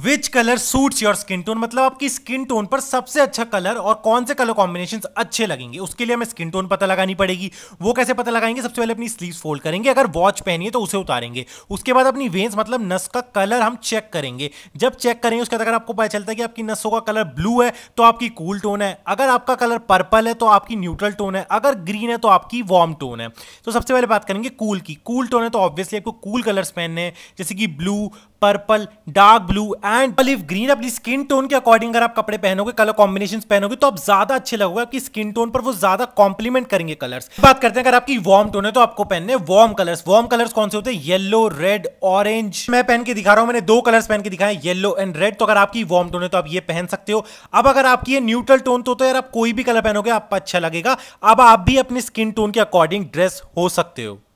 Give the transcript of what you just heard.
which colour suits your skin tone मतलब आपकी skin tone पर सबसे अच्छा कलर और कौन से कलर कॉम्बिनेशन अच्छे लगेंगे उसके लिए हमें स्किन टोन पता लगानी पड़ेगी वो कैसे पता लगाएंगे सबसे पहले अपनी स्लीव फोल्ड करेंगे अगर वॉच पहनिए तो उसे उतारेंगे उसके बाद अपनी वेन्स मतलब नस का कलर हम चेक करेंगे जब चेक करेंगे उसके बाद अगर आपको पता चलता है कि आपकी नसों का कलर ब्लू है तो आपकी कूल टोन है अगर आपका कलर पर्पल है तो आपकी न्यूट्रल टोन है अगर ग्रीन है तो आपकी वार्म टोन है तो सबसे पहले बात करेंगे कूल की कूल टोन है तो ऑब्वियसली आपको कूल कलर्स पहनने हैं जैसे कि blue purple dark blue and olive green अपनी स्किन टोन के अकॉर्डिंग अगर आप कपड़े पहनोगे कलर कॉम्बिनेशन पहनोगे तो आप ज्यादा अच्छे लगोगे आपकी स्किन टोन पर वो ज्यादा कॉम्प्लीमेंट करेंगे कलर्स बात करते हैं अगर आपकी वार्म टोन है तो आपको पहनने वार्म कलर्स वार्म कलर्स कौन से होते हैं येलो रेड ऑरेंज मैं पहन के दिखा रहा हूं मैंने दो कलर्स पहन के दिखाए येलो एंड रेड तो अगर आपकी वार्म टोन है तो आप ये पहन सकते हो अब अगर आपकी ये न्यूट्रल टोन तो, तो यार आप कोई भी कलर पहनोगे आपको अच्छा लगेगा अब आप भी अपनी स्किन टोन के अकॉर्डिंग ड्रेस हो सकते हो